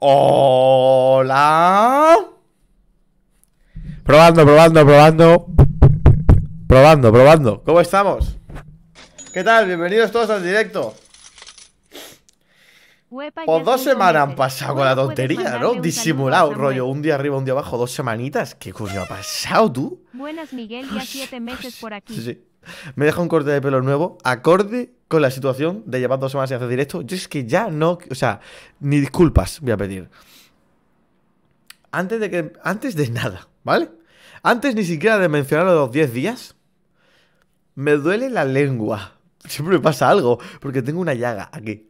Hola. Probando, probando, probando. Probando, probando. ¿Cómo estamos? ¿Qué tal? Bienvenidos todos al directo. Pues dos semanas han pasado con la tontería, ¿no? Disimulado, rollo, un día arriba, un día abajo, dos semanitas. ¿Qué coño ha pasado tú? Buenas, Miguel, ya siete meses por aquí. sí me deja un corte de pelo nuevo, acorde con la situación de llevar dos semanas Y hacer directo. Yo es que ya no, o sea, ni disculpas voy a pedir. Antes de que, antes de nada, ¿vale? Antes ni siquiera de mencionar los 10 días, me duele la lengua. Siempre me pasa algo, porque tengo una llaga aquí.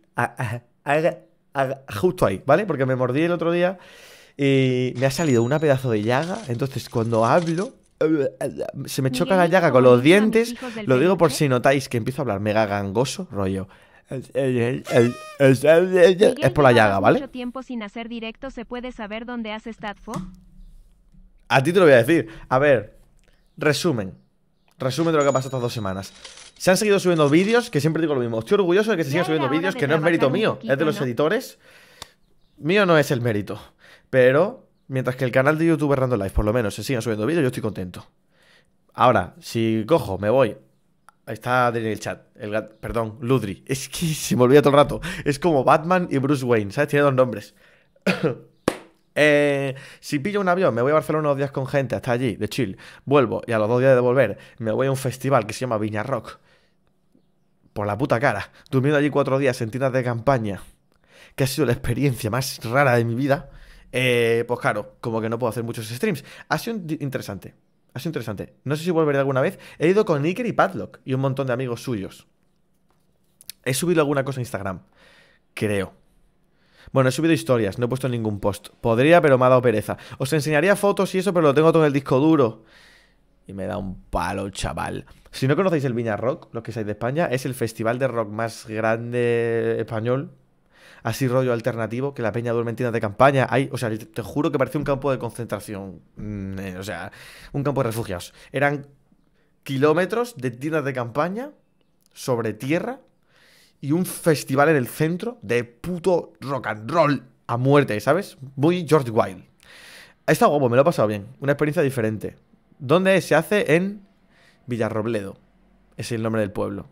justo ahí, ¿vale? Porque me mordí el otro día y me ha salido una pedazo de llaga. Entonces, cuando hablo, se me choca la llaga con los dientes. Lo digo por si notáis que empiezo a hablar mega gangoso, rollo. Es por la llaga, ¿vale? tiempo sin hacer directo, ¿se puede saber dónde A ti te lo voy a decir. A ver, resumen. Resumen de lo que ha pasado estas dos semanas. Se han seguido subiendo vídeos, que siempre digo lo mismo. Estoy orgulloso de que se sigan subiendo vídeos, que no es mérito mío, es de los editores. Mío no es el mérito. Pero Mientras que el canal de YouTube Random Life, por lo menos, se sigan subiendo vídeos, yo estoy contento. Ahora, si cojo, me voy. está en el chat. El perdón, Ludri. Es que se me olvida todo el rato. Es como Batman y Bruce Wayne, ¿sabes? Tiene dos nombres. Eh, si pillo un avión, me voy a Barcelona unos días con gente hasta allí, de chill. Vuelvo y a los dos días de volver me voy a un festival que se llama Viña Rock. Por la puta cara. Durmiendo allí cuatro días en tiendas de campaña. Que ha sido la experiencia más rara de mi vida. Eh, pues claro, como que no puedo hacer muchos streams. Ha sido interesante. Ha sido interesante. No sé si volveré alguna vez. He ido con Iker y Padlock y un montón de amigos suyos. He subido alguna cosa a Instagram. Creo. Bueno, he subido historias, no he puesto ningún post. Podría, pero me ha dado pereza. Os enseñaría fotos y eso, pero lo tengo todo en el disco duro. Y me da un palo, chaval. Si no conocéis el Viña Rock, los que sois de España, es el festival de rock más grande español así rollo alternativo, que la peña duerme en tiendas de campaña. Hay, o sea, te juro que parecía un campo de concentración. Mm, eh, o sea, un campo de refugiados. Eran kilómetros de tiendas de campaña sobre tierra y un festival en el centro de puto rock and roll a muerte, ¿sabes? Muy George Wild. Está guapo, me lo he pasado bien. Una experiencia diferente. ¿Dónde se hace? En Villarrobledo. Es el nombre del pueblo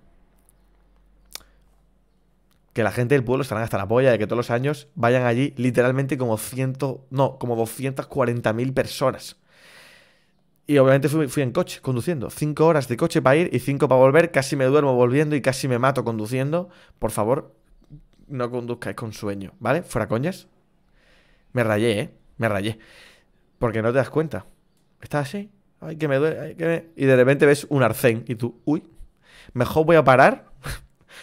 que la gente del pueblo estarán hasta la polla de que todos los años vayan allí literalmente como ciento, no, como 240.000 personas. Y obviamente fui, en coche, conduciendo. Cinco horas de coche para ir y cinco para volver. Casi me duermo volviendo y casi me mato conduciendo. Por favor, no conduzcáis con sueño, ¿vale? Fuera coñas. Me rayé, ¿eh? Me rayé. Porque no te das cuenta. Estás así. Ay, que me duele. que Y de repente ves un arcén y tú, uy, mejor voy a parar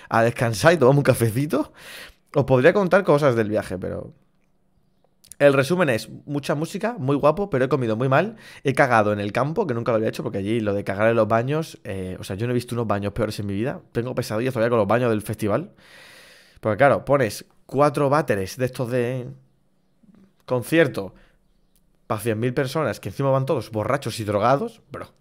a descansar y tomamos un cafecito. Os podría contar cosas del viaje, pero el resumen es mucha música, muy guapo, pero he comido muy mal. He cagado en el campo, que nunca lo había hecho, porque allí lo de cagar en los baños, eh, o sea, yo no he visto unos baños peores en mi vida. Tengo pesadillas todavía con los baños del festival. Porque claro, pones cuatro váteres de estos de concierto para 100.000 personas, que encima van todos borrachos y drogados, bro.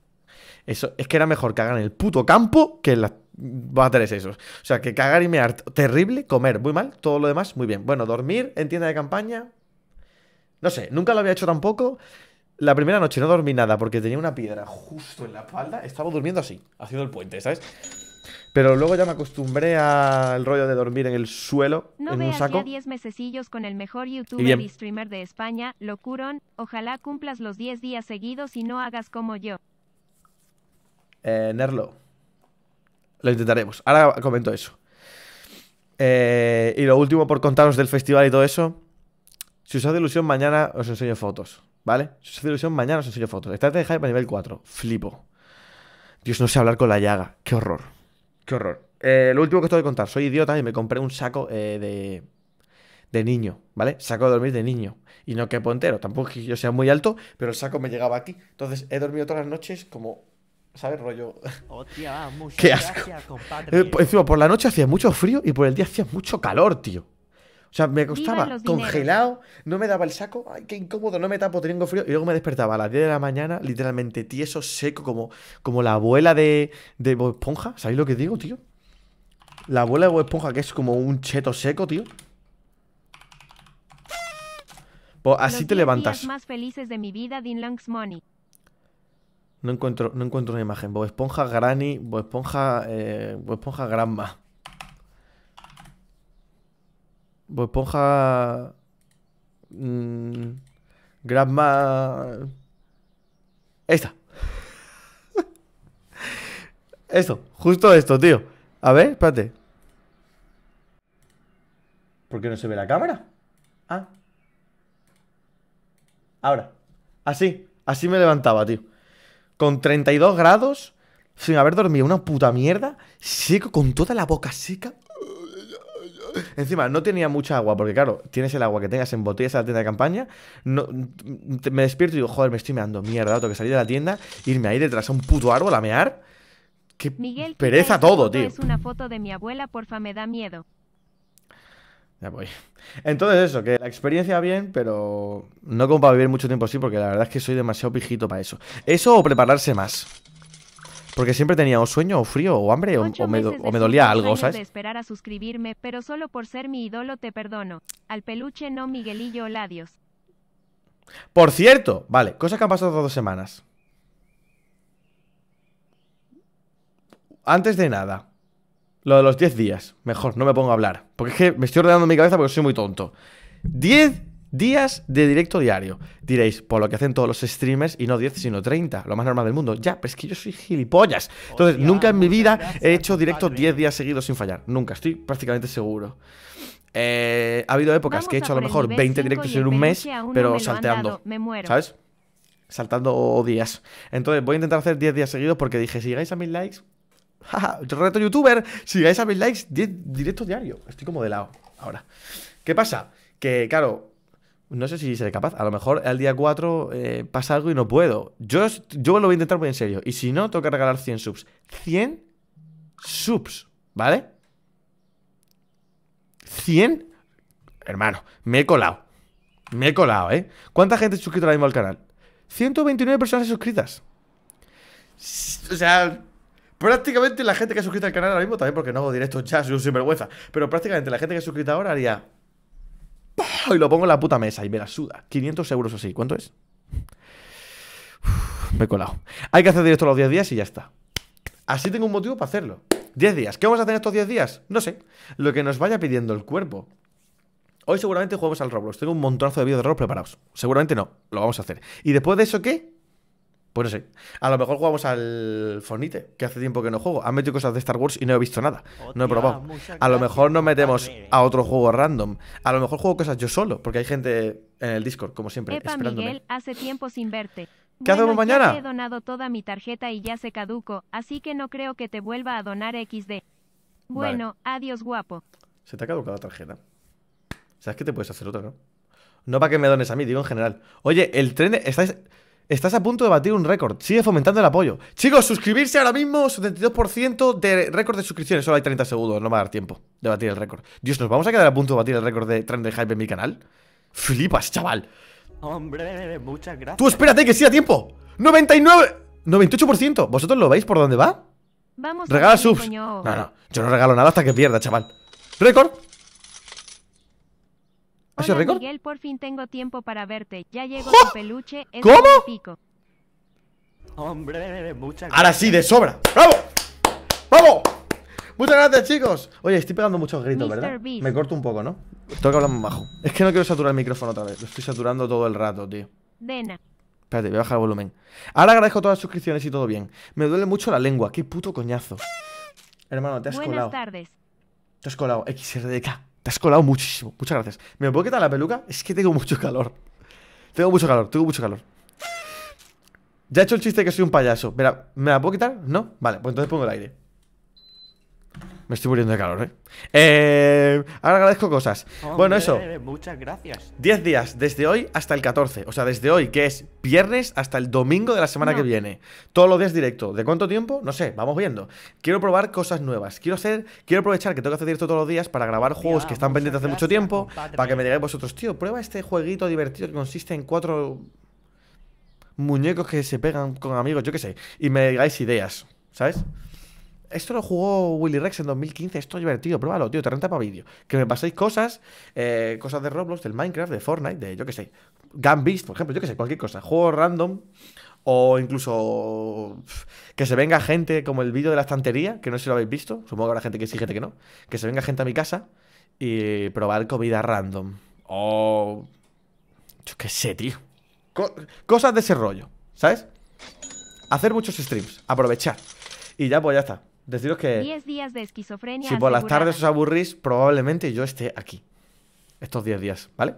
Eso, es que era mejor cagar en el puto campo que en las bateres esos. O sea, que cagar y mear terrible, comer muy mal, todo lo demás muy bien. Bueno, dormir en tienda de campaña. No sé, nunca lo había hecho tampoco. La primera noche no dormí nada porque tenía una piedra justo en la espalda. Estaba durmiendo así, haciendo el puente, ¿sabes? Pero luego ya me acostumbré al rollo de dormir en el suelo, no en un saco. 10 mesecillos con el mejor youtuber y, streamer de España, Locuron. Ojalá cumplas los 10 días seguidos y no hagas como yo. Eh, Nerlo. Lo intentaremos. Ahora comento eso. Eh, y lo último por contaros del festival y todo eso. Si os hace ilusión, mañana os enseño fotos. ¿Vale? Si os hace ilusión, mañana os enseño fotos. Estate de hype a nivel 4. Flipo. Dios, no sé hablar con la llaga. Qué horror. Qué horror. Eh, lo último que os tengo que contar. Soy idiota y me compré un saco eh, de, de niño. ¿Vale? Saco de dormir de niño. Y no quepo entero. Tampoco que yo sea muy alto, pero el saco me llegaba aquí. Entonces he dormido todas las noches como ¿Sabes? Rollo. Hostia, Qué asco. Eh, pues, encima, por la noche hacía mucho frío y por el día hacía mucho calor, tío. O sea, me costaba congelado, no me daba el saco, ay, qué incómodo, no me tapo, tengo frío. Y luego me despertaba a las 10 de la mañana, literalmente tieso, seco, como, como la abuela de, de Esponja. ¿Sabéis lo que digo, tío? La abuela de Esponja, que es como un cheto seco, tío. Pues así te levantas. más felices de mi vida, Money. No encuentro, no encuentro una imagen. Vos Esponja Granny, vos Esponja, eh, Esponja Granma. Vos Esponja... Mmm, Granma... Esta. esto, justo esto, tío. A ver, espérate. ¿Por qué no se ve la cámara? Ah. Ahora. Así. Así me levantaba, tío con 32 grados, sin haber dormido una puta mierda, seco, con toda la boca seca. Encima, no tenía mucha agua, porque claro, tienes el agua que tengas en botellas en la tienda de campaña. No, me despierto y digo, joder, me estoy meando, mierda, tengo que salir de la tienda, irme ahí detrás a un puto árbol a mear. Qué pereza todo, tío. Es una foto de mi abuela, porfa, me da miedo. Ya voy. Entonces eso, que la experiencia bien, pero no como para vivir mucho tiempo así, porque la verdad es que soy demasiado pijito para eso. Eso o prepararse más. Porque siempre tenía o sueño, o frío, o hambre, o, me, dolía algo, ¿sabes? esperar a suscribirme, pero solo por ser mi ídolo te perdono. Al peluche no, Miguelillo, Por cierto, vale, cosas que han pasado dos semanas. Antes de nada, lo de los 10 días. Mejor, no me pongo a hablar. Porque es que me estoy ordenando mi cabeza porque soy muy tonto. 10 días de directo diario. Diréis, por lo que hacen todos los streamers, y no 10, sino 30, lo más normal del mundo. Ya, pero es que yo soy gilipollas. Entonces, nunca en mi vida he hecho directos 10 días seguidos sin fallar. Nunca, estoy prácticamente seguro. Eh, ha habido épocas que he hecho a lo mejor 20 directos en un mes, pero saltando salteando. Me muero. ¿Sabes? Saltando días. Entonces voy a intentar hacer 10 días seguidos porque dije, si llegáis a mil likes, Reto youtuber, si llegáis a mis likes, directo diario. Estoy como de lado ahora. ¿Qué pasa? Que, claro, no sé si seré capaz. A lo mejor al día 4 eh, pasa algo y no puedo. Yo, yo lo voy a intentar muy en serio. Y si no, tengo que regalar 100 subs. 100 subs, ¿vale? 100. Hermano, me he colado. Me he colado, ¿eh? ¿Cuánta gente ha suscrito ahora mismo al canal? 129 personas suscritas. O sea, Prácticamente la gente que ha suscrito al canal ahora mismo, también porque no hago directos ya, soy un sinvergüenza, pero prácticamente la gente que ha suscrito ahora haría... Y lo pongo en la puta mesa y me la suda. 500 euros así, ¿cuánto es? me he colado. Hay que hacer directo los 10 días y ya está. Así tengo un motivo para hacerlo. 10 días. ¿Qué vamos a hacer estos 10 días? No sé. Lo que nos vaya pidiendo el cuerpo. Hoy seguramente jugamos al Roblox. Tengo un montonazo de vídeos de Roblox preparados. Seguramente no. Lo vamos a hacer. ¿Y después de eso qué? Pues no sé. A lo mejor jugamos al Fornite, que hace tiempo que no juego. Han metido cosas de Star Wars y no he visto nada. no he probado. A lo mejor nos metemos a otro juego random. A lo mejor juego cosas yo solo, porque hay gente en el Discord, como siempre, Epa, Miguel, hace tiempo sin verte. ¿Qué hacemos mañana? he donado toda mi tarjeta y ya se caduco, así que no creo que te vuelva a donar XD. Bueno, adiós, guapo. Se te ha caducado la tarjeta. ¿Sabes que te puedes hacer otra, no? No para que me dones a mí, digo en general. Oye, el tren. ¿Estáis.? Estás a punto de batir un récord. Sigue fomentando el apoyo. Chicos, suscribirse ahora mismo. 72% de récord de suscripciones. Solo hay 30 segundos. No me va a dar tiempo de batir el récord. Dios, ¿nos vamos a quedar a punto de batir el récord de trend de hype en mi canal? Flipas, chaval. Hombre, muchas gracias. Tú espérate que sí a tiempo. 99... 98%. ¿Vosotros lo veis por dónde va? Vamos Regala subs. No, no. Yo no regalo nada hasta que pierda, chaval. Récord. Miguel, por fin tengo tiempo para verte. Ya peluche. ¿Cómo? Ahora sí, de sobra. Vamos, ¡Vamos! Muchas gracias, chicos. Oye, estoy pegando muchos gritos, ¿verdad? Me corto un poco, ¿no? Tengo que hablar más bajo. Es que no quiero saturar el micrófono otra vez. Lo estoy saturando todo el rato, tío. Dena. Espérate, voy a bajar el volumen. Ahora agradezco todas las suscripciones y todo bien. Me duele mucho la lengua. Qué puto coñazo. Hermano, te has colado. Te has colado. XRDK. Te has colado muchísimo. Muchas gracias. ¿Me puedo quitar la peluca? Es que tengo mucho calor. Tengo mucho calor, tengo mucho calor. Ya he hecho el chiste que soy un payaso. ¿me la puedo quitar? ¿No? Vale, pues entonces pongo el aire. Me estoy muriendo de calor, ¿eh? eh ahora agradezco cosas. bueno, eso. Muchas gracias. 10 días, desde hoy hasta el 14. O sea, desde hoy, que es viernes, hasta el domingo de la semana que viene. Todos los días directo. ¿De cuánto tiempo? No sé, vamos viendo. Quiero probar cosas nuevas. Quiero hacer, quiero aprovechar que tengo que hacer directo todos los días para grabar juegos que están pendientes hace mucho tiempo. Para que me digáis vosotros, tío, prueba este jueguito divertido que consiste en cuatro muñecos que se pegan con amigos, yo qué sé. Y me digáis ideas, ¿sabes? esto lo jugó Willy Rex en 2015, esto es divertido, pruébalo, tío, te renta para vídeo. Que me paséis cosas, eh, cosas de Roblox, del Minecraft, de Fortnite, de yo que sé, Gun Beast, por ejemplo, yo que sé, cualquier cosa, Juegos random o incluso que se venga gente como el vídeo de la estantería, que no sé si lo habéis visto, supongo que habrá gente que sí, gente que no, que se venga gente a mi casa y probar comida random. O... Yo qué sé, tío. cosas de ese rollo, ¿sabes? Hacer muchos streams, aprovechar. Y ya, pues ya está. Deciros que. 10 días de esquizofrenia. Si por las tardes os aburrís, probablemente yo esté aquí. Estos 10 días, ¿vale?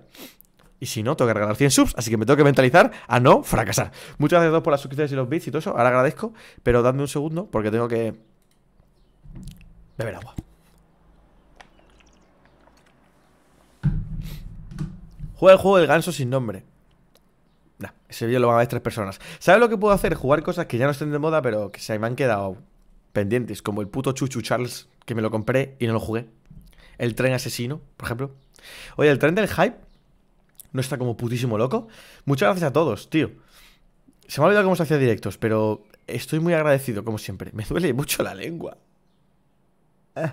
Y si no, tengo que regalar 100 subs, así que me tengo que mentalizar a no fracasar. Muchas gracias a todos por las suscripciones y los bits y todo eso. Ahora agradezco, pero dadme un segundo porque tengo que. beber agua. Juega el juego del ganso sin nombre. Nah, ese vídeo lo van a ver tres personas. ¿Sabes lo que puedo hacer? Jugar cosas que ya no estén de moda, pero que se me han quedado pendientes, como el puto Chuchu Charles, que me lo compré y no lo jugué. El tren asesino, por ejemplo. Oye, el tren del hype no está como putísimo loco. Muchas gracias a todos, tío. Se me ha olvidado cómo se hacía directos, pero estoy muy agradecido, como siempre. Me duele mucho la lengua. Eh.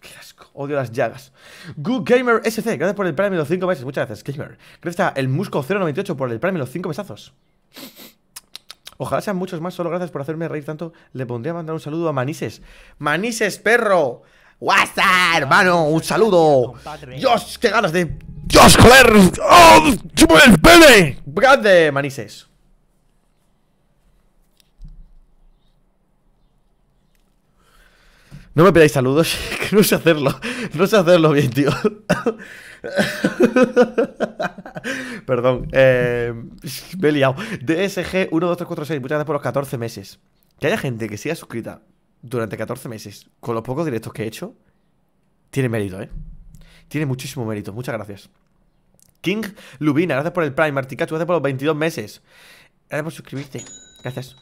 qué asco. Odio las llagas. Good Gamer SC, gracias por el premio los 5 meses. Muchas gracias, Gamer. Gracias el Musco 098 por el premio los 5 besazos Ojalá sean muchos más, solo gracias por hacerme reír tanto. Le pondría a mandar un saludo a Manises. ¡Manises, perro! ¡Wasta, hermano! ¡Un saludo! ¡Dios, qué ganas de. ¡Dios, joder! ¡Oh! el ¡Grande, Manises! No me pedáis saludos, que no sé hacerlo. No sé hacerlo bien, tío. Perdón. Eh, me he liado. DSG 12346, muchas gracias por los 14 meses. Que haya gente que siga suscrita durante 14 meses con los pocos directos que he hecho, tiene mérito, ¿eh? Tiene muchísimo mérito. Muchas gracias. King Lubina, gracias por el Prime. Martikachu, gracias por los 22 meses. Gracias por suscribirte. Gracias.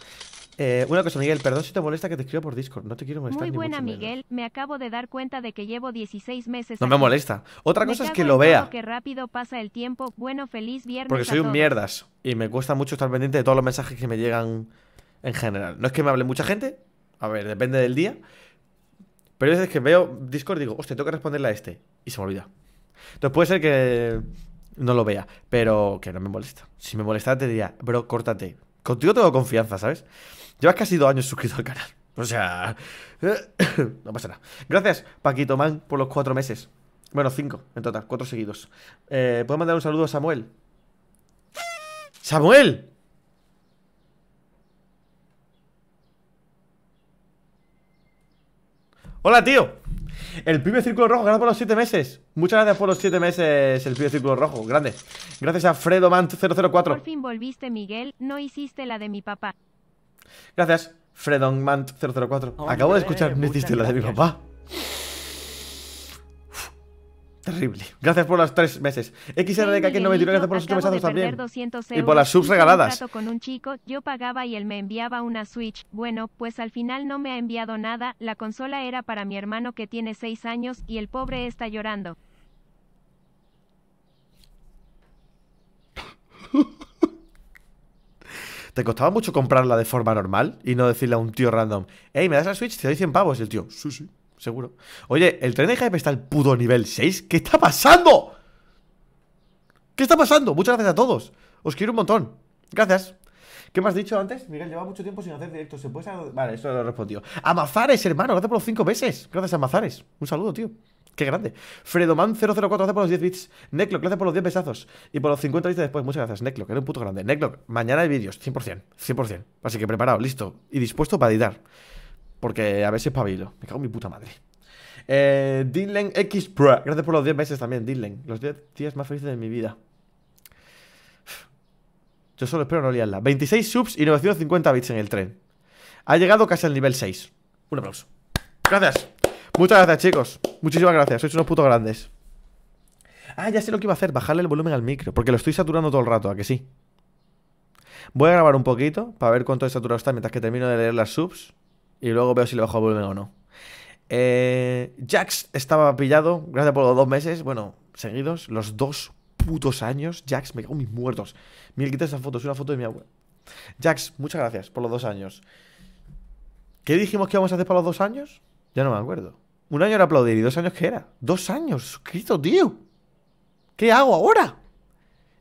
Eh, una cosa, Miguel, perdón si te molesta que te escriba por Discord. No te quiero molestar. Muy buena, Miguel. Me acabo de dar cuenta de que llevo 16 meses. No me molesta. Otra cosa es que lo vea. Que rápido pasa el tiempo. Bueno, feliz viernes. Porque soy un mierdas y me cuesta mucho estar pendiente de todos los mensajes que me llegan en general. No es que me hable mucha gente. A ver, depende del día. Pero es que veo Discord y digo, hostia, tengo que responderle a este. Y se me olvida. Entonces puede ser que no lo vea, pero que no me molesta. Si me molestara, te diría, bro, córtate. Contigo tengo confianza, ¿sabes? Llevas casi dos años suscrito al canal. O sea, no pasa nada. Gracias, Paquito Man, por los cuatro meses. Bueno, cinco en total, cuatro seguidos. Eh, ¿Puedo mandar un saludo a Samuel? ¡Samuel! ¡Hola, tío! El pibe Círculo Rojo, gracias por los siete meses. Muchas gracias por los siete meses, el pibe Círculo Rojo. Grande. Gracias a man 004 Por fin volviste, Miguel. No hiciste la de mi papá. Gracias, Fredonmant004. Acabo de escuchar, me la de mi papá. Terrible. Gracias por las tres meses. XRDK99, gracias por los ocho también. y por las subs regaladas. Con un chico, yo pagaba y él me enviaba una Switch. Bueno, pues al final no me ha enviado nada. La consola era para mi hermano que tiene seis años y el pobre está llorando. ¿Te costaba mucho comprarla de forma normal y no decirle a un tío random, hey, ¿me das la Switch? Te doy 100 pavos. el tío, sí, sí, seguro. Oye, ¿el tren de hype está el puto nivel 6? ¿Qué está pasando? ¿Qué está pasando? Muchas gracias a todos. Os quiero un montón. Gracias. ¿Qué me has dicho antes? Miguel, lleva mucho tiempo sin hacer directos. ¿Se puede Vale, eso lo he respondido. Amazares, hermano, gracias por los 5 meses. Gracias, Amazares. Un saludo, tío. Qué grande. Fredoman004 Gracias por los 10 bits. Necloc, gracias por los 10 besazos. Y por los 50 bits después. Muchas gracias, Necloc, Era un puto grande. Necloc, mañana hay vídeos. 100%. 100%. Así que preparado, listo. Y dispuesto para editar. Porque a veces pabilo. Me cago en mi puta madre. Eh, Dinlen X Gracias por los 10 meses también, Dinlen. Los 10 días más felices de mi vida. Yo solo espero no liarla. 26 subs y 950 bits en el tren. Ha llegado casi al nivel 6. Un aplauso. Gracias. Muchas gracias, chicos. Muchísimas gracias. Sois unos putos grandes. Ah, ya sé lo que iba a hacer. Bajarle el volumen al micro. Porque lo estoy saturando todo el rato, ¿a que sí? Voy a grabar un poquito para ver cuánto he saturado está mientras que termino de leer las subs. Y luego veo si le bajo el volumen o no. Eh, Jax estaba pillado. Gracias por los dos meses. Bueno, seguidos. Los dos putos años. Jax, me cago mis muertos. Mil quita esa fotos Es una foto de mi abuela. Jax, muchas gracias por los dos años. ¿Qué dijimos que íbamos a hacer para los dos años? Ya no me acuerdo. Un año era aplaudir y dos años qué era. Dos años, Cristo, tío. ¿Qué hago ahora?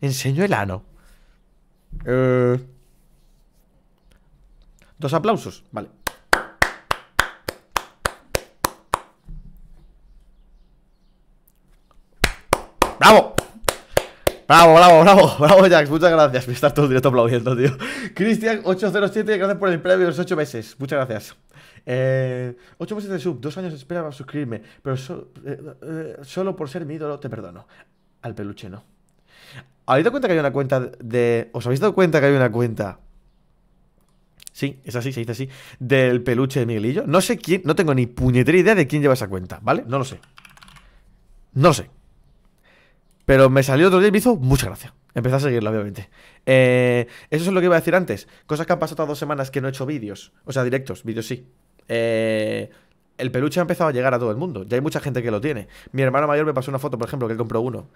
Enseño el ano. Eh. Dos aplausos, vale. ¡Bravo! Bravo, bravo, bravo, bravo, Jax. Muchas gracias. Me estar todo el directo aplaudiendo, tío. Cristian807, gracias por el premio de los ocho meses. Muchas gracias. 8 eh, meses de sub, 2 años de espera para suscribirme, pero eh, eh, solo por ser mi ídolo te perdono. Al peluche no. ¿Habéis dado cuenta que hay una cuenta de... ¿Os habéis dado cuenta que hay una cuenta? Sí, es así, se dice así. Del peluche de Miguelillo. No sé quién, no tengo ni puñetera idea de quién lleva esa cuenta, ¿vale? No lo sé. No sé. Pero me salió otro día y me hizo mucha gracia. Empecé a seguirla, obviamente. Eh, eso es lo que iba a decir antes. Cosas que han pasado dos semanas que no he hecho vídeos. O sea, directos, vídeos sí. Eh, el peluche ha empezado a llegar a todo el mundo. Ya hay mucha gente que lo tiene. Mi hermano mayor me pasó una foto, por ejemplo, que él compró uno.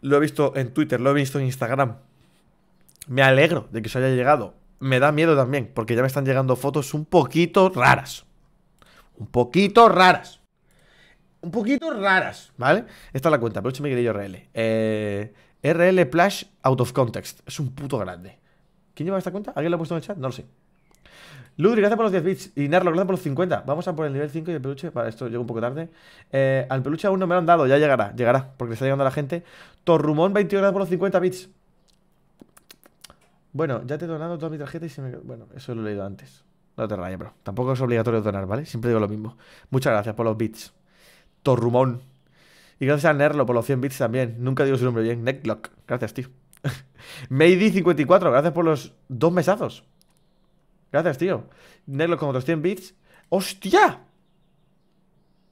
Lo he visto en Twitter, lo he visto en Instagram. Me alegro de que se haya llegado. Me da miedo también, porque ya me están llegando fotos un poquito raras. Un poquito raras. Un poquito raras, ¿vale? Esta es la cuenta, peluche yo RL. Eh RL Plash Out of Context. Es un puto grande. ¿Quién lleva esta cuenta? ¿Alguien lo ha puesto en el chat? No lo sé. Ludri, gracias por los 10 bits. Y Narlo, gracias por los 50. Vamos a por el nivel 5 y el peluche. Para esto llego un poco tarde. Eh, al peluche aún no me lo han dado. Ya llegará, llegará. Porque le está llegando a la gente. Torrumón, 21 gracias por los 50 bits. Bueno, ya te he donado toda mi tarjeta y se me. Bueno, eso lo he leído antes. No te rayes, bro. Tampoco es obligatorio donar, ¿vale? Siempre digo lo mismo. Muchas gracias por los bits. Torrumón. Y gracias a Nerlo por los 100 bits también. Nunca digo su nombre bien. Necklock. Gracias, tío. Maydi54, gracias por los dos mesazos. Gracias, tío. Nerlo con otros 100 bits. ¡Hostia!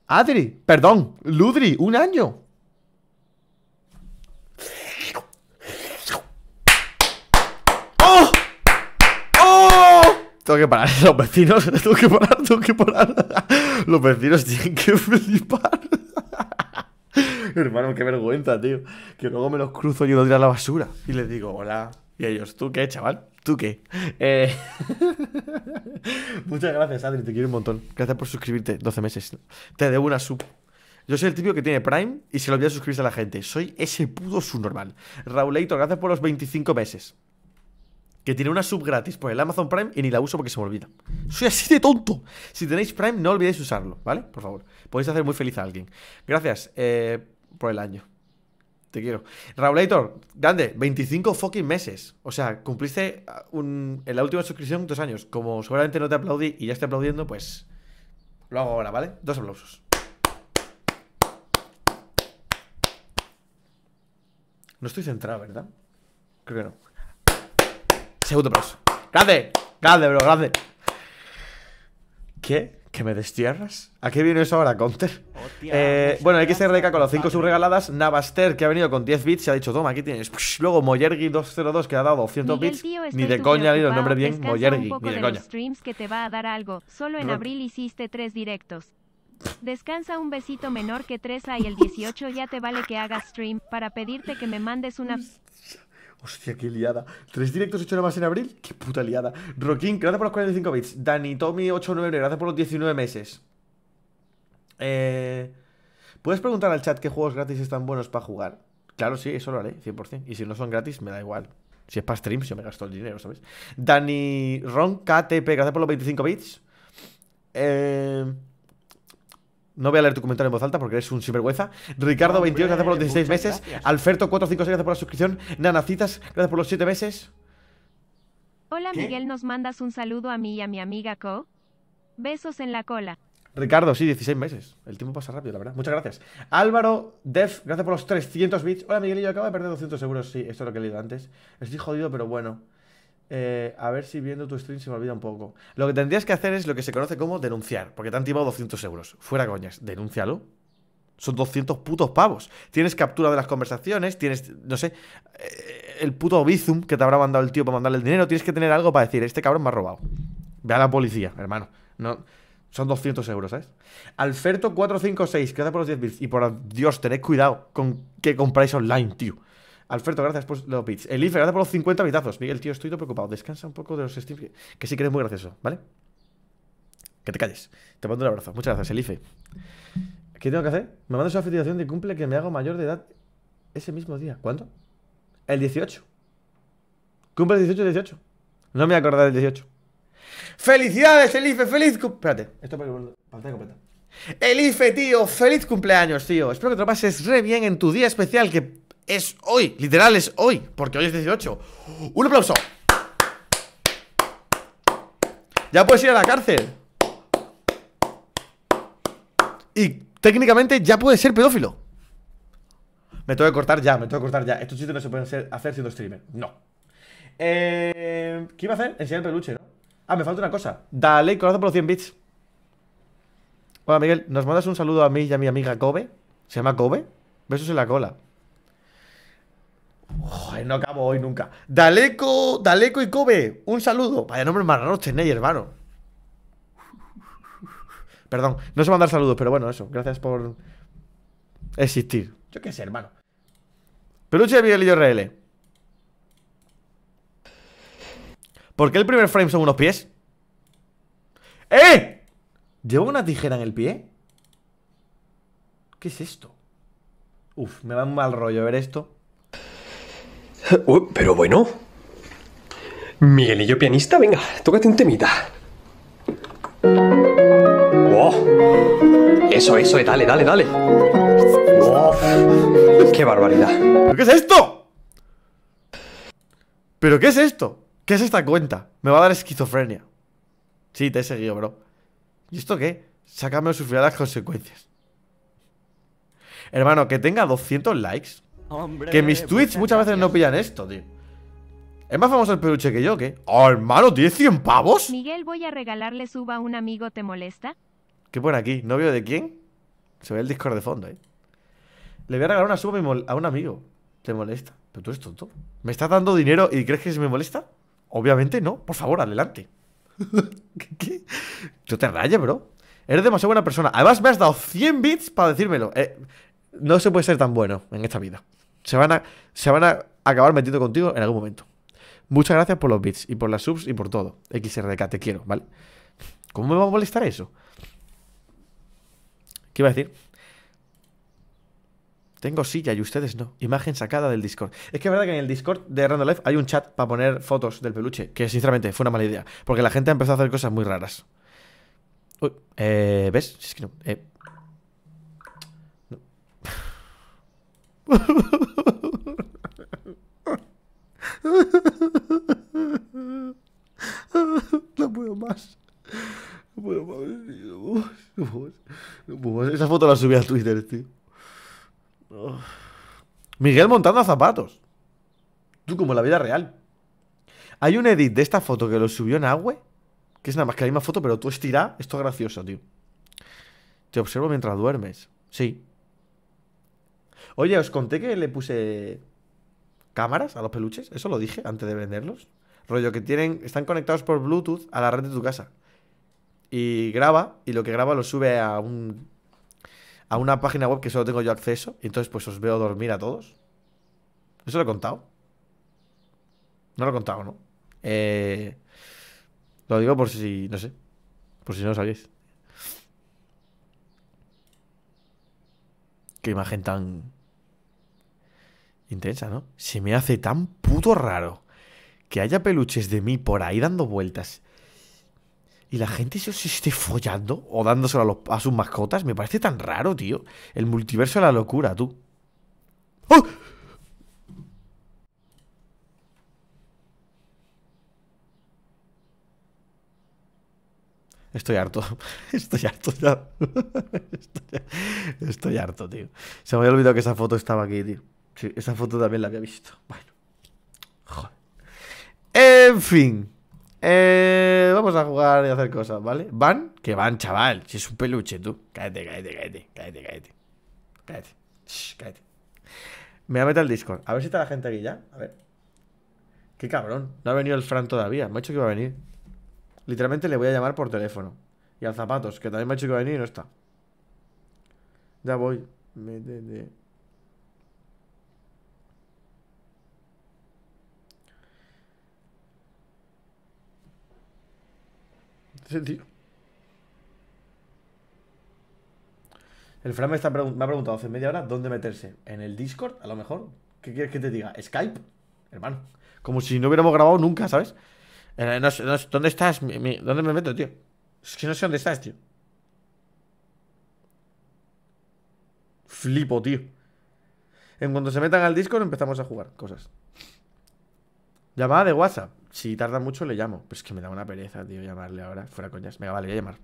Adri, perdón, Ludri, un año. ¡Oh! ¡Oh! Tengo que parar, los vecinos, tengo que parar, tengo que parar. Los vecinos tienen que flipar. Hermano, qué vergüenza, tío. Que luego me los cruzo y uno a la basura. Y les digo, hola. Y ellos, ¿tú qué, chaval? ¿Tú qué? Eh, muchas gracias, Adri, te quiero un montón. Gracias por suscribirte, 12 meses. Te debo una sub. Yo soy el típico que tiene Prime y se lo olvida suscribirse a la gente. Soy ese pudo subnormal. Raulito, gracias por los 25 meses. Que tiene una sub gratis por el Amazon Prime y ni la uso porque se me olvida. Soy así de tonto. Si tenéis Prime, no olvidéis usarlo, ¿vale? Por favor. Podéis hacer muy feliz a alguien. Gracias. Eh, por el año. Te quiero. Raulator grande, 25 fucking meses. O sea, cumpliste uh, un, en la última suscripción dos años. Como seguramente no te aplaudí y ya estoy aplaudiendo, pues lo hago ahora, ¿vale? Dos aplausos. No estoy centrado, ¿verdad? Creo que no. Segundo aplauso. ¡Grande! ¡Grande, bro! ¡Grande! ¿Qué? ¿Que me destierras? ¿A qué viene eso ahora, Counter? eh, bueno, XRDK con las 5 subregaladas. Navaster, que ha venido con 10 bits, se ha dicho, toma, aquí tienes. luego Moyergi202, que ha dado 200 bits. ni de coña le el nombre bien, Moyergi, ni de, de coña. Streams que te va a dar algo. Solo en abril hiciste tres directos. Descansa un besito menor que 3 y el 18 ya te vale que hagas stream para pedirte que me mandes una... Hostia, qué liada. Tres directos hechos nada más en abril. Qué puta liada. Roquín, gracias por los 45 bits. Dani, Tommy, 89 gracias por los 19 meses. Eh, ¿Puedes preguntar al chat qué juegos gratis están buenos para jugar? Claro, sí, eso lo haré, 100%. Y si no son gratis, me da igual. Si es para streams, yo me gasto el dinero, ¿sabes? Dani Ron, KTP, gracias por los 25 bits. Eh, no voy a leer tu comentario en voz alta porque eres un sinvergüenza. Ricardo28, gracias por los 16 meses. alferto 6, gracias por la suscripción. Nanacitas, gracias por los 7 meses. Hola Miguel, ¿nos mandas un saludo a mí y a mi amiga Co? Besos en la cola. Ricardo, sí, 16 meses. El tiempo pasa rápido, la verdad. Muchas gracias. Álvaro Def, gracias por los 300 bits. Hola Miguel, yo acabo de perder 200 euros. Sí, esto es lo que he leído antes. Estoy jodido, pero bueno. Eh, a ver si viendo tu stream se me olvida un poco. Lo que tendrías que hacer es lo que se conoce como denunciar, porque te han timado 200 euros. Fuera coñas, denúncialo. Son 200 putos pavos. Tienes captura de las conversaciones, tienes, no sé, eh, el puto bizum que te habrá mandado el tío para mandarle el dinero. Tienes que tener algo para decir, este cabrón me ha robado. Ve a la policía, hermano. No, son 200 euros, ¿sabes? Alferto456, que por los 10 bits. Y por Dios, tened cuidado con que compráis online, tío. Alfredo, gracias por los bits. Elife, gracias por los 50 bitazos. Miguel, tío, estoy todo preocupado. Descansa un poco de los Steve. Que, sí que eres muy gracioso, ¿vale? Que te calles. Te mando un abrazo. Muchas gracias, Elife. ¿Qué tengo que hacer? Me mandas esa felicitación de cumple que me hago mayor de edad ese mismo día. ¿Cuándo? El 18. Cumple el 18 el 18. No me voy del 18. ¡Felicidades, Elife! ¡Feliz cumpleaños! Espérate, esto para completa. Elife, tío, feliz cumpleaños, tío. Espero que te lo pases re bien en tu día especial que es hoy, literal es hoy, porque hoy es 18. Un aplauso. Ya puedes ir a la cárcel. Y técnicamente ya puedes ser pedófilo. Me tengo que cortar ya, me tengo que cortar ya. Estos chistes no se pueden hacer, siendo streamer. No. Eh, ¿Qué iba a hacer? Enseñar el peluche, ¿no? Ah, me falta una cosa. Dale, corazón por los 100 bits. Hola, Miguel. ¿Nos mandas un saludo a mí y a mi amiga Kobe? ¿Se llama Kobe? Besos en la cola no acabo hoy nunca. Daleco, Daleco y Kobe, un saludo. Vaya nombre más tenéis, hermano. Perdón, no se mandar saludos, pero bueno, eso. Gracias por existir. Yo qué sé, hermano. Peluche de y RL. ¿Por qué el primer frame son unos pies? ¡Eh! ¿Llevo una tijera en el pie? ¿Qué es esto? Uf, me va un mal rollo ver esto pero bueno. Miguelillo pianista, venga, tócate un temita. Eso, eso, eh, dale, dale, dale. ¡Qué barbaridad! ¿Pero qué es esto? ¿Pero qué es esto? ¿Qué es esta cuenta? Me va a dar esquizofrenia. Sí, te he seguido, bro. ¿Y esto qué? Sácame o sufrirá las consecuencias. Hermano, que tenga 200 likes que mis tweets muchas veces no pillan esto, tío. Es más famoso el peluche que yo, ¿qué? ¡Oh, hermano! ¿Tienes 100 pavos? Miguel, voy a regalarle suba a un amigo, ¿te molesta? ¿Qué pone aquí? ¿Novio de quién? Se ve el Discord de fondo, ¿eh? Le voy a regalar una suba a un amigo. ¿Te molesta? Pero tú eres tonto. ¿Me estás dando dinero y crees que se me molesta? Obviamente no. Por favor, adelante. ¿Qué? Tú te rayas, bro. Eres demasiado buena persona. Además, me has dado 100 bits para decírmelo. Eh, no se puede ser tan bueno en esta vida se van a, se van a acabar metiendo contigo en algún momento. Muchas gracias por los bits y por las subs y por todo. XRDK, te quiero, ¿vale? ¿Cómo me va a molestar eso? ¿Qué iba a decir? Tengo silla y ustedes no. Imagen sacada del Discord. Es que es verdad que en el Discord de Random hay un chat para poner fotos del peluche, que sinceramente fue una mala idea, porque la gente ha empezado a hacer cosas muy raras. Uy, eh, ¿ves? Es que no. Eh. No puedo más. No puedo más, Esa foto la subí a Twitter, tío. Miguel montando a zapatos. Tú, como la vida real. Hay un edit de esta foto que lo subió en Agüe. Que es nada más que la misma foto, pero tú estira, Esto es gracioso, tío. Te observo mientras duermes. Sí, Oye, os conté que le puse cámaras a los peluches. Eso lo dije antes de venderlos. Rollo que tienen, están conectados por Bluetooth a la red de tu casa. Y graba, y lo que graba lo sube a un a una página web que solo tengo yo acceso. Y entonces, pues os veo dormir a todos. Eso lo he contado. No lo he contado, ¿no? Eh, lo digo por si, no sé. Por si no lo sabéis. Qué imagen tan intensa, ¿no? Se me hace tan puto raro que haya peluches de mí por ahí dando vueltas y la gente se esté follando o dándoselo a, sus mascotas. Me parece tan raro, tío. El multiverso de la locura, tú. ¡Oh! Estoy harto. Estoy harto estoy harto, tío. Se me había olvidado que esa foto estaba aquí, tío. Sí, esa foto también la había visto. Bueno. Joder. En fin. Eh, vamos a jugar y hacer cosas, ¿vale? ¿Van? Que van, chaval. Si es un peluche, tú. Cállate, cállate, cállate, cállate, cállate. Cállate. Shh, cállate. Me voy a meter al Discord. A ver si está la gente aquí ya. A ver. Qué cabrón. No ha venido el Fran todavía. Me ha dicho que iba a venir. Literalmente le voy a llamar por teléfono. Y al Zapatos, que también me ha dicho que iba a venir y no está. Ya voy. Métete. El Fran me, ha preguntado hace media hora dónde meterse. ¿En el Discord, a lo mejor? ¿Qué quieres que te diga? ¿Skype? Hermano. Como si no hubiéramos grabado nunca, ¿sabes? Eh, ¿Dónde estás? ¿Dónde me meto, tío? Es que no sé dónde estás, tío. Flipo, tío. En cuanto se metan al Discord empezamos a jugar cosas. Llamada de WhatsApp. Si tarda mucho, le llamo. Pues es que me da una pereza, tío, llamarle ahora. Fuera coñas. Venga, vale, voy a llamar.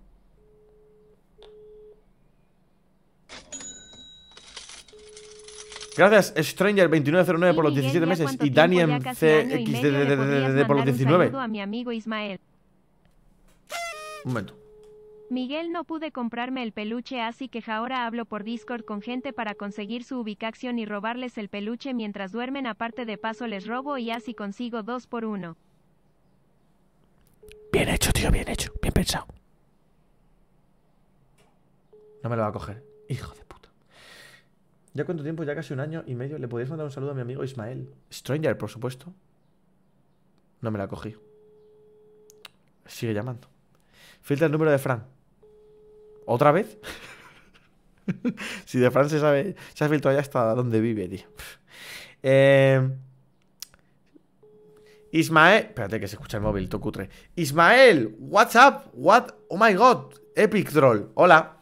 Gracias, Stranger2909 por los 17 meses y Daniel por los 19. Un momento. Miguel no pude comprarme el peluche así que ahora hablo por Discord con gente para conseguir su ubicación y robarles el peluche mientras duermen aparte de paso les robo y así consigo dos por uno hecho, tío, bien hecho. Bien pensado. No me lo va a coger. Hijo de puta. ¿Ya cuánto tiempo? Ya casi un año y medio. ¿Le podéis mandar un saludo a mi amigo Ismael? Stranger, por supuesto. No me la cogí. Sigue llamando. Filtra el número de Fran. ¿Otra vez? si de Fran se sabe, se ha filtrado ya hasta dónde vive, tío. Eh, Ismael. Espérate que se escucha el móvil, tocutre. Ismael, what's up? What? Oh my god. Epic troll. Hola.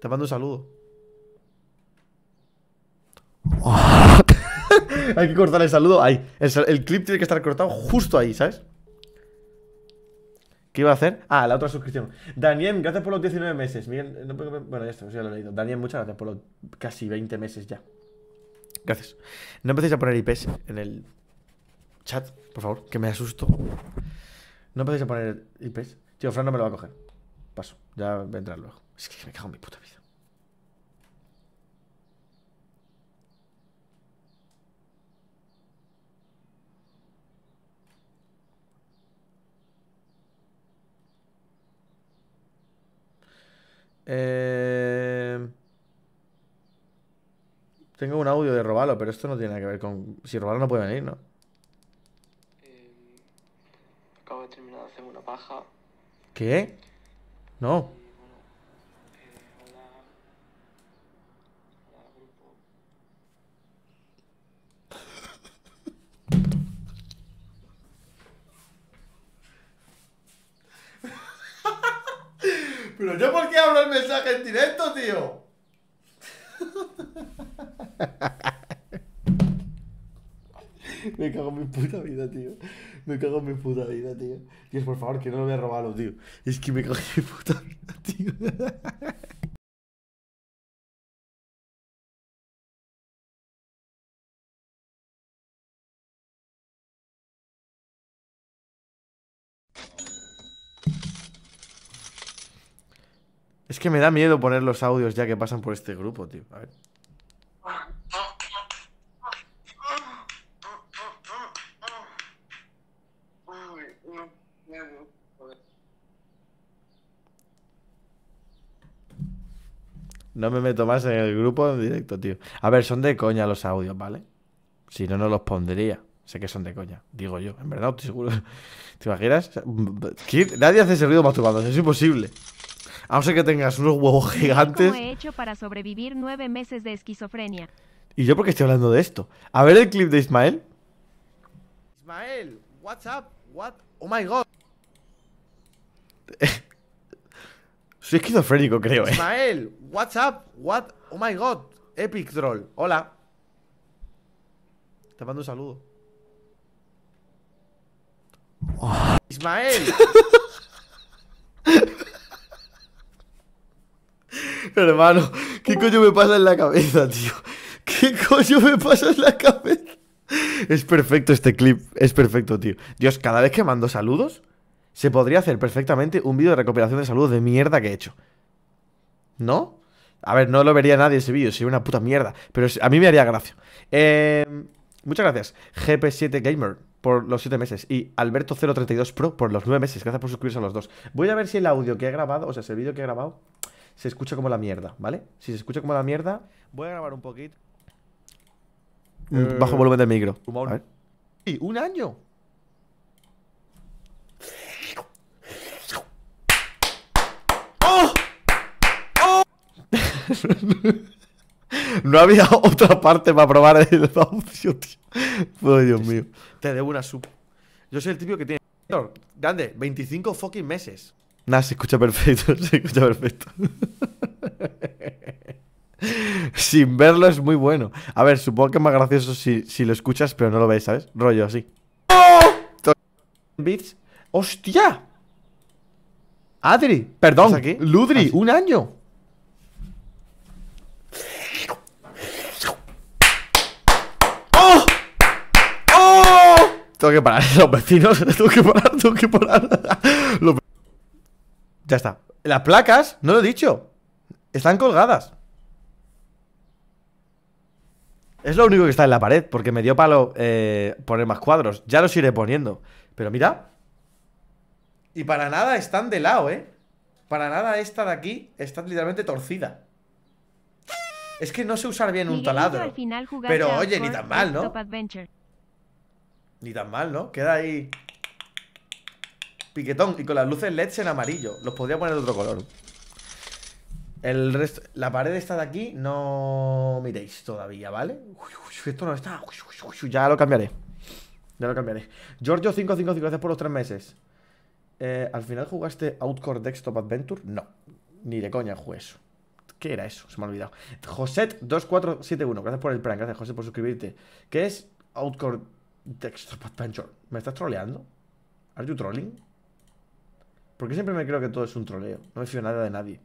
Te mando un saludo. Hay que cortar el saludo ahí. El, clip tiene que estar cortado justo ahí, ¿sabes? ¿Qué iba a hacer? Ah, la otra suscripción. Daniel, gracias por los 19 meses. bueno, ya está, ya lo he leído. Daniel, muchas gracias por los casi 20 meses ya. Gracias. No empecéis a poner IPs en el Chat, por favor, que me asusto. No podéis poner IPs. Tío, Fran no me lo va a coger. Paso, ya vendrá luego. Es que me cago en mi puta vida. Eh... Tengo un audio de Robalo, pero esto no tiene nada que ver con... Si Robalo no puede venir, ¿no? acabo de terminar de hacer una paja. ¿Qué? No. Eh, Pero yo por qué hablo el mensaje en directo, tío. Me cago en mi puta vida, tío. Me cago en mi puta vida, tío. Dios, por favor, que no lo voy robado, robarlo, tío. Es que me cago en mi puta vida, tío. Es que me da miedo poner los audios ya que pasan por este grupo, tío. A ver. No me meto más en el grupo en directo, tío. A ver, son de coña los audios, ¿vale? Si no, no los pondría. Sé que son de coña, digo yo. En verdad, estoy seguro. ¿Te imaginas? Nadie hace ese ruido masturbando. es imposible. A no ser que tengas unos huevos gigantes. he hecho para sobrevivir nueve meses de esquizofrenia? ¿Y yo por qué estoy hablando de esto? A ver el clip de Ismael. Ismael, what's up? What? Oh my god. esquizofrénico, creo, eh. Ismael, what's up? What? Oh my god. Epic Troll. Hola. Te mando un saludo. Ismael. Hermano, ¿qué coño me pasa en la cabeza, tío? ¿Qué coño me pasa en la cabeza? Es perfecto este clip, es perfecto, tío. Dios, cada vez que mando saludos, se podría hacer perfectamente un vídeo de recuperación de salud de mierda que he hecho. ¿No? A ver, no lo vería nadie ese vídeo, sería una puta mierda. Pero a mí me haría gracia. Em, muchas gracias, GP7 Gamer, por los 7 meses. Y Alberto032 Pro por los 9 meses. Gracias por suscribirse a los dos. Voy a ver si el audio que he grabado, o sea, si el vídeo que he grabado, se escucha como la mierda, ¿vale? Si se escucha como la mierda. Voy a grabar un poquito. Mm, bajo volumen del micro. ¿Y un año? no había otra parte para probar el audio, tío. Oh, Dios mío. Te debo una sub. Yo soy el tío que tiene. Grande, 25 fucking meses. Nah, se escucha perfecto, se escucha perfecto. Sin verlo es muy bueno. A ver, supongo que es más gracioso si, lo escuchas, pero no lo ves, ¿sabes? Rollo así. ¡Oh! ¡Hostia! Adri, perdón, Ludri, ah, un año. Tengo que parar, los vecinos, tengo que parar, tengo que parar. Ya está. Las placas, no lo he dicho. Están colgadas. Es lo único que está en la pared, porque me dio palo eh, poner más cuadros. Ya los iré poniendo. Pero mira. Y para nada están de lado, ¿eh? Para nada esta de aquí está literalmente torcida. Es que no sé usar bien un taladro. Pero oye, ni tan mal, ¿no? Ni tan mal, ¿no? Queda ahí... Piquetón. Y con las luces LED en amarillo. Los podría poner de otro color. El resto... La pared está de aquí no miréis todavía, ¿vale? esto no está... ya lo cambiaré. Ya lo cambiaré. Giorgio 555, gracias por los tres meses. Eh, ¿Al final jugaste Outcore Desktop Adventure? No. Ni de coña jugué eso. ¿Qué era eso? Se me ha olvidado. Joset2471, gracias por el plan, gracias José por suscribirte. ¿Qué es Outcore Dexter ¿me estás troleando? ¿Are you trolling? Porque siempre me creo que todo es un troleo. No me fío nada de nadie.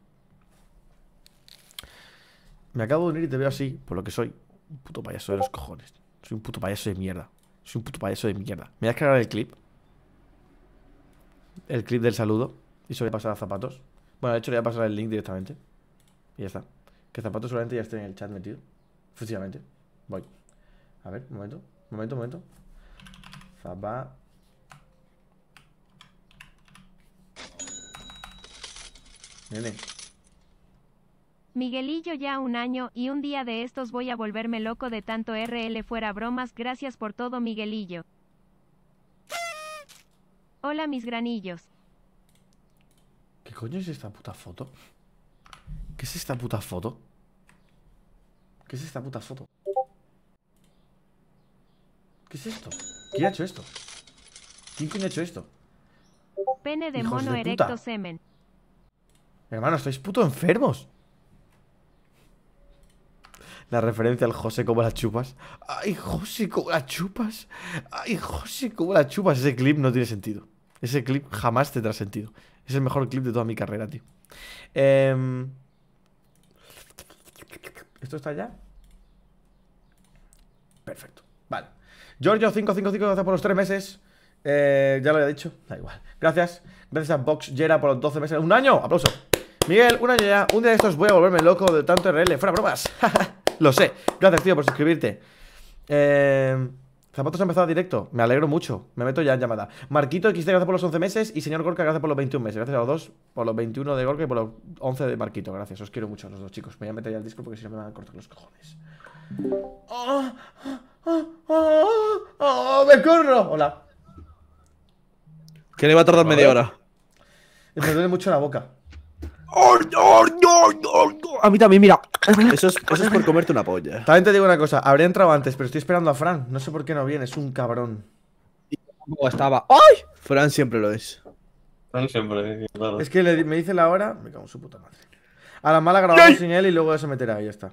Me acabo de unir y te veo así, por lo que soy. Un puto payaso de los cojones. Soy un puto payaso de mierda. Soy un puto payaso de mierda. ¿Me voy a descargar el clip? El clip del saludo. Y se voy a pasar a zapatos. Bueno, de hecho le voy a pasar el link directamente. Y ya está. Que zapatos solamente ya estén en el chat metido. Efectivamente. Voy. A ver, un momento. Un momento, un momento. Faba Miguelillo ya un año y un día de estos voy a volverme loco de tanto RL fuera bromas, gracias por todo Miguelillo. Hola mis granillos. ¿Qué coño es esta puta foto? ¿Qué es esta puta foto? ¿Qué es esta puta foto? ¿Qué es esto? ¿Quién ha hecho esto? ¿Quién, ha hecho esto? Pene de mono erecto semen. Hermano, estáis puto enfermos. La referencia al José como la chupas. Ay, José, como la chupas. Ay, José, como la chupas. Ese clip no tiene sentido. Ese clip jamás tendrá sentido. Es el mejor clip de toda mi carrera, tío. Em, ¿Esto está ya? Perfecto. Vale. Giorgio 555 gracias por los tres meses. Eh, ya lo había dicho, da igual. Gracias. Gracias a Box Jera por los 12 meses. ¡Un año! ¡Aplauso! Miguel, un año ya. Un día de estos voy a volverme loco de tanto RL. Fuera bromas. lo sé. Gracias, tío, por suscribirte. Eh. Zapatos ha empezado directo, me alegro mucho, me meto ya en llamada. Marquito XT, gracias por los 11 meses y señor Gorka, gracias por los 21 meses. Gracias a los dos, por los 21 de Gorka y por los 11 de Marquito. Gracias, os quiero mucho a los dos chicos. Me voy a meter ya al disco porque si no me van a cortar los cojones. ¡Oh! ¡Oh! ¡Oh! ¡Me corro! Hola. Que le va a tardar media hora. Me duele mucho la boca. A mí también, mira. Eso es, por comerte una polla. También te digo una cosa. habría entrado antes, pero estoy esperando a Fran. No sé por qué no viene. Es un cabrón. estaba. ¡Ay! Fran siempre lo es. Fran siempre es. Es que me dice la hora. Me cago en su puta madre. A la mala grabamos sin él y luego se meterá. Y ya está.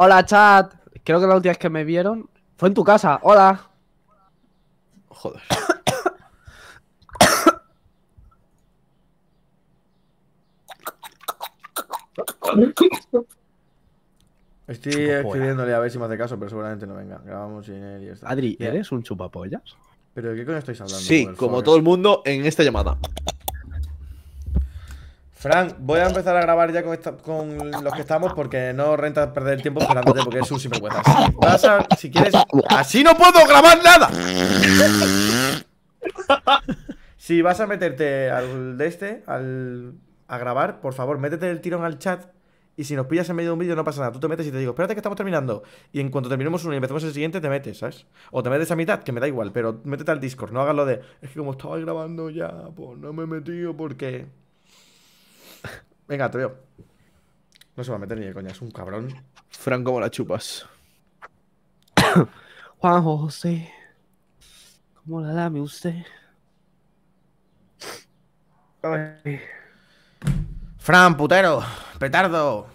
Hola, chat. Creo que la última vez que me vieron fue en tu casa. Hola. Joder. Estoy escribiéndole a ver si me hace caso, pero seguramente no venga. Grabamos sin él y está. Adri, ¿eres un chupapollas? ¿Pero de qué coño estáis hablando? Sí, como todo el mundo en esta llamada. Frank, voy a empezar a grabar ya con, los que estamos porque no renta perder el tiempo esperándote porque es un sinvergüenza. Si, vas a, si quieres. ¡Así no puedo grabar nada! si vas a meterte al de este, al, a grabar, por favor, métete el tirón al chat y si nos pillas en medio de un vídeo no pasa nada. Tú te metes y te digo, espérate que estamos terminando. Y en cuanto terminemos uno y empecemos el siguiente, te metes, ¿sabes? O te metes a mitad, que me da igual, pero métete al Discord. No hagas lo de, es que como estaba grabando ya, pues no me he metido porque... Venga, te veo. No se va a meter ni de coña, es un cabrón. Fran, ¿cómo la chupas? Juan José. ¿Cómo la dame usted? Ay. Fran, putero. Petardo.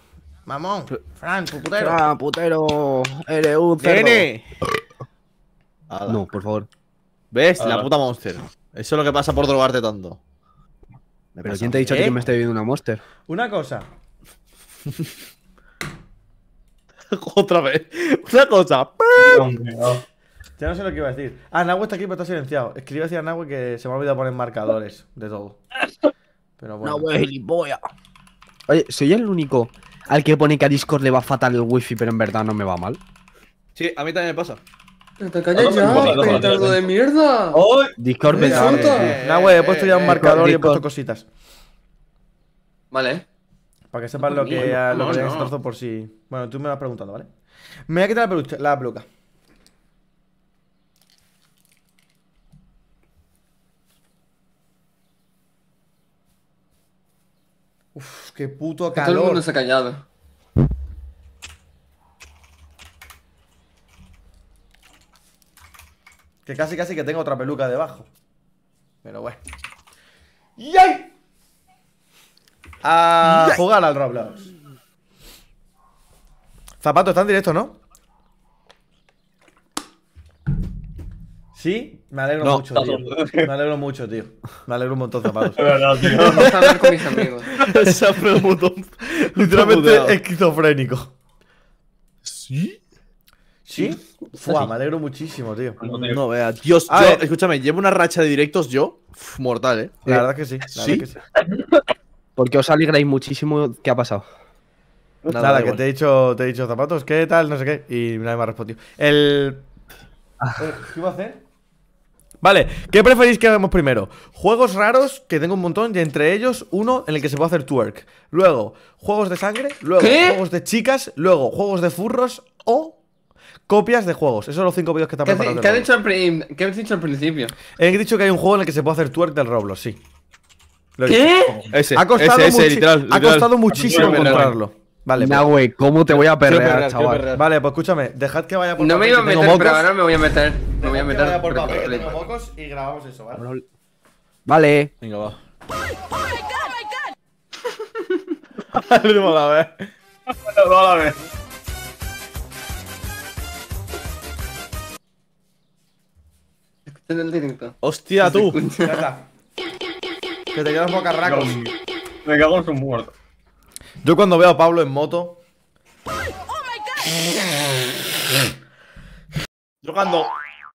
Mamón. Fran, putero. Fran, putero. Eres un cerdo. No, por favor. ¿Ves? La puta monster. Eso es lo que pasa por drogarte tanto. Pero ¿quién te ha dicho que me esté viendo una monster? Una cosa. Otra vez. Una cosa. Ya no sé lo que iba a decir. Ah, Nahue está aquí, pero está silenciado. Escribe hacia a Nahue que se me ha olvidado poner marcadores de todo. Pero bueno. Nahue gilipollas. Oye, soy el único al que pone que a Discord le va fatal el wifi, pero en verdad no me va mal. Sí, a mí también me pasa. Te calles ya, algo de mierda. Discord me Nah, wey, he puesto ya un eh, marcador y he puesto cositas. Vale. Para que sepas lo que lo que por si. Bueno, tú me vas preguntando, ¿vale? Me voy a quitar la peluca. Uff, Uf, qué puto calor. Todo el mundo se ha callado. Que casi casi que tengo otra peluca debajo. Pero bueno. ¡Yay! A jugar al Roblox. Zapatos, están directos, ¿no? Sí, me alegro mucho, tío. Me alegro mucho, tío. Me alegro un montón, zapatos. Es verdad, tío. con mis amigos. un montón. Literalmente esquizofrénico. ¿Sí? ¿Sí? Fua, me alegro muchísimo, tío. No, vea. Dios, yo, escúchame, llevo una racha de directos yo. mortal, eh. La verdad que sí. La ¿Sí? que sí. Porque os alegráis muchísimo. ¿Qué ha pasado? Nada, que te he dicho, te he dicho zapatos, ¿qué tal? No sé qué. Y nadie me ha respondido. El. Ah. Eh, ¿Qué iba a hacer? Vale, ¿qué preferís que hagamos primero? Juegos raros, que tengo un montón, y entre ellos uno en el que se puede hacer twerk. Luego, juegos de sangre, luego juegos de chicas, luego juegos de furros o copias de juegos. Esos son los cinco vídeos que te han preparado. ¿Qué, has dicho ¿Qué has dicho al principio? He dicho que hay un juego en el que se puede hacer twerk del Roblox, sí. Lo ¿Qué? Ese, ha costado, ese, ese, literal, literal. Ha costado muchísimo encontrarlo. Vale, nah, pues. güey, ¿cómo te voy a perder, perrear chaval? Vale, pues escúchame, dejad que vaya por No me iba a meter, mocos, pero ahora me voy a meter. Me voy a meter. vaya por papel, tengo mocos y grabamos eso, ¿vale? Vale. Venga, va. El último la vez. El último la vez. en el directo. Hostia, tú. Que te quedas bocarracos. No, me cago en su muerto. Yo cuando veo a Pablo en moto. Yo cuando.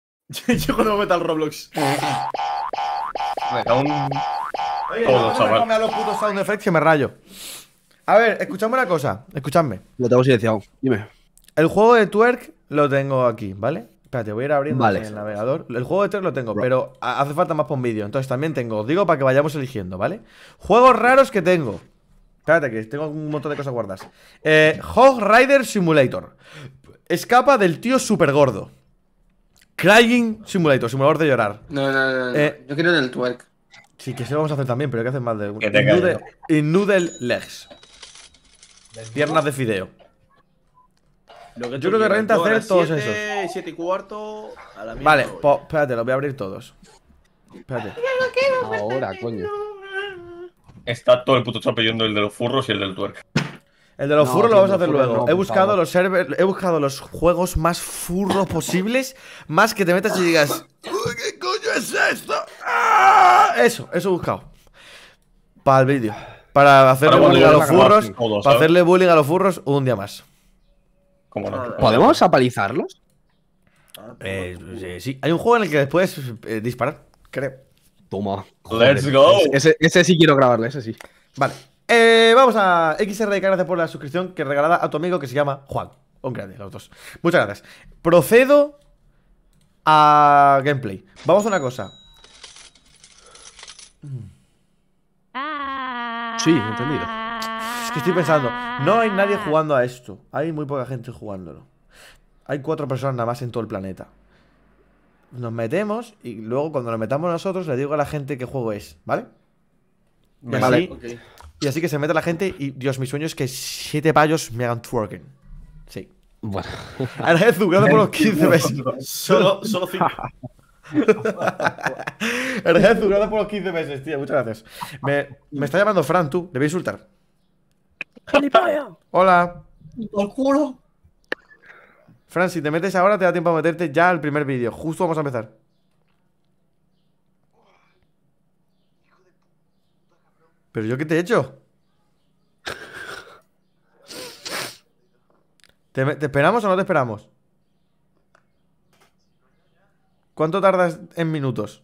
Yo cuando me meto al Roblox. Me cago en. Oye, Todo, chaval. a los sound effects que me rayo. A ver, escuchadme una cosa. Escuchadme. Lo tengo silenciado. Dime. El juego de twerk lo tengo aquí, ¿vale? Espérate, voy a ir abriendo el navegador. El juego de tres lo tengo, pero hace falta más para un vídeo. Entonces también tengo, os digo para que vayamos eligiendo, ¿vale? Juegos raros que tengo. Espérate, que tengo un montón de cosas guardadas. Eh, Hog Rider Simulator. Escapa del tío super gordo. Crying Simulator, simulador de llorar. No, no, no. Eh, yo quiero del twerk. Sí, que se vamos a hacer también, pero hay que hacer más de Y noodle, noodle Legs. Piernas de fideo. Yo creo que renta hacer todos esos. 7 y cuarto Vale, espérate, los voy a abrir todos. Espérate. Ahora, coño. Está todo el puto chat el de los furros y el del tuerco El de los furros lo vamos a hacer luego. he buscado los he buscado los juegos más furros posibles, más que te metas y digas, ¿qué coño es esto? ¡Ah!". Eso, eso he buscado. Para el vídeo. Para hacerle bullying a los furros, para hacerle bullying a los furros un día más. Ah, ¿Podemos apalizarlos? Ah, eh, eh, sí, hay un juego en el que puedes eh, disparar, creo. Toma. Let's go. Ese, sí quiero grabarle, ese sí. Vale. vamos a xr gracias por la suscripción que regalada a tu amigo que se llama Juan. Un grande, los dos. Muchas gracias. Procedo a gameplay. Vamos a una cosa. Sí, entendido estoy pensando, no hay nadie ah. jugando a esto. Hay muy poca gente jugándolo. Hay cuatro personas nada más en todo el planeta. Nos metemos y luego cuando nos metamos nosotros le digo a la gente qué juego es, ¿vale? Y vale. Así, Y así que se mete la gente y Dios, mi sueño es que siete payos me hagan twerking. Sí. Bueno. por los 15 meses. Solo, cinco. gracias por los 15 meses, tío. Muchas gracias. Me, está llamando Fran, tú. le voy a insultar. Hola. Por culo. Fran, si te metes ahora, te da tiempo a meterte ya al primer vídeo. Justo vamos a empezar. ¿Pero yo qué te he hecho? ¿Te, ¿Te, esperamos o no te esperamos? ¿Cuánto tardas en minutos?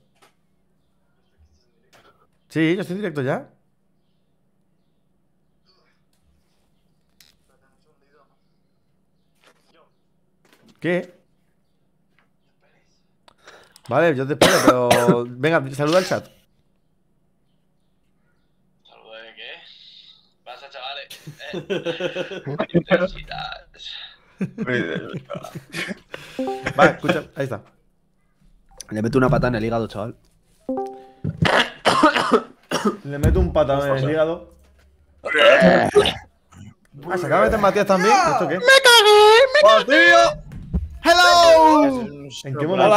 Sí, yo estoy en directo ya. Vale, yo te espero, pero. Venga, saluda al chat. ¿Saluda de qué? Pasa, chavales. Eh, eh, vale, escucha, ahí está. Le meto una patada en el hígado, chaval. Le meto un patada en el hígado. Ah, se acaba de meter Matías también. ¿Esto qué? ¡Me cagué! ¡Me cagué! ¿En qué momento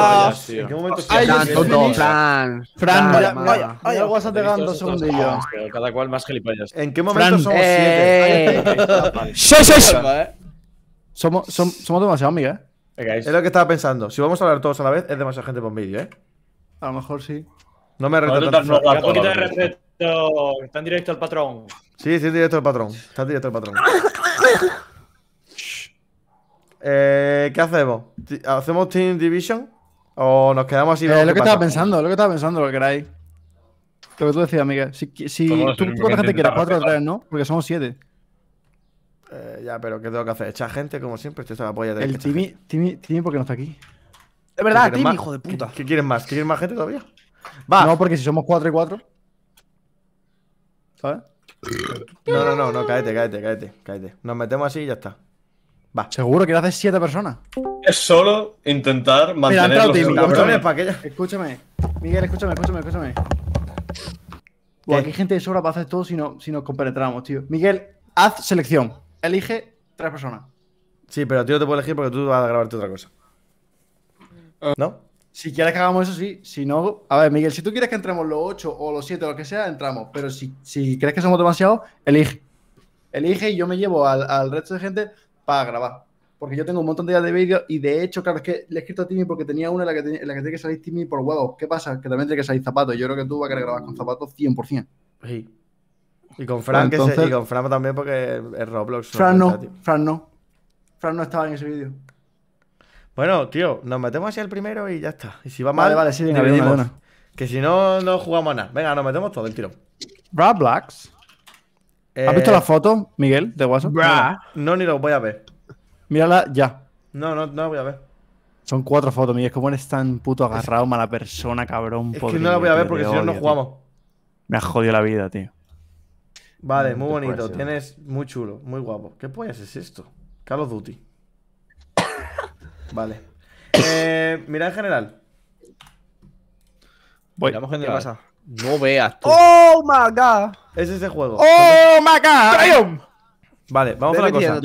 ¿En qué momento Ay, tanto Fran. Fran, vaya, vaya. Ay, aguas a pegar dos Cada cual más gilipollas. ¿En qué momento somos siete? Eh. ¡Sí, sí! Eh. Somos, somos demasiado amigos, ¿eh? Es lo que estaba pensando. Si vamos a hablar todos a la vez, es demasiada gente por ¿eh? A lo mejor sí. No me arrepiento. Un poquito de respeto. Está en directo el patrón. Sí, sí, en directo el patrón. Está en directo el patrón. Eh, ¿Qué hacemos? ¿Hacemos Team Division? ¿O nos quedamos así? Eh, lo que, estaba pensando, lo que estaba pensando, lo que queráis. Lo que tú decías, Miguel. Si, si tú, cuánta gente quieras, cuatro o tres, ¿no? Porque somos siete. Eh, ya, pero ¿qué tengo que hacer? Echar gente, como siempre, estoy la polla de El Timmy, Timmy, Timmy, ¿por qué no está aquí? Es verdad, Timmy, hijo de puta. ¿Qué, ¿Qué, quieren más? ¿Quieren más gente todavía? Va. No, porque si somos cuatro y cuatro. ¿Sabes? No, no, no, no, cállate, cállate, cállate, cállate. Nos metemos así y ya está. Seguro que lo haces siete personas. Es solo intentar mantener los escúchame, para ya... escúchame, Miguel, escúchame, escúchame, escúchame. Y aquí hay gente de sobra para hacer todo si, si nos compenetramos, tío. Miguel, haz selección. Elige tres personas. Sí, pero tío te puedo elegir porque tú vas a grabarte otra cosa. Ah. ¿No? Si quieres que hagamos eso, sí. Si no, a ver, Miguel, si tú quieres que entremos los ocho o los siete o lo que sea, entramos. Pero si, si crees que somos demasiados, elige. Elige y yo me llevo al resto de gente para grabar. Porque yo tengo un montón de días de vídeo y de hecho, claro, es que le he escrito a Timmy porque tenía una en la que, tiene que salir Timmy por huevos. ¿Qué pasa? Que también tiene que salir zapatos. Yo creo que tú vas a querer grabar con zapatos 100%. Sí. Y con Fran, y con Fran también porque es Roblox. Fran no, Fran no. Fran no estaba en ese vídeo. Bueno, tío, nos metemos así el primero y ya está. Y si va mal, vale, sí, Que si no, no jugamos nada. Venga, nos metemos todo el tiro. Roblox. ¿Has visto eh, la foto, Miguel, de WhatsApp? No, ni lo voy a ver. Mírala ya. No, no, no la voy a ver. Son cuatro fotos, Miguel. ¿Cómo eres tan puto agarrado, mala persona, cabrón? Es que no la voy a ver porque si no, no jugamos. Me ha jodido la vida, tío. Vale, muy bonito. Tienes muy chulo, muy guapo. ¿Qué pollas pues es esto? Call of Duty. vale. Eh, mira en general. Voy. en ¿Qué No veas tú. ¡Oh, my God! Es ese juego. ¡Oh, my God! Vale, vamos a la cosa.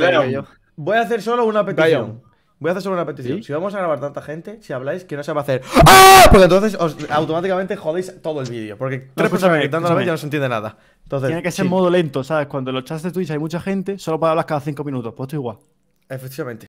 Voy a hacer solo una petición. Voy a hacer solo una petición. Si vamos a grabar tanta gente, si habláis, que no se va a hacer. ¡Ah! Porque entonces automáticamente jodéis todo el vídeo. Porque tres personas gritando a la vez ya no se entiende nada. Entonces, Tiene que ser modo lento, ¿sabes? Cuando en los chats de Twitch hay mucha gente, solo para hablar cada cinco minutos. Pues esto igual. Efectivamente.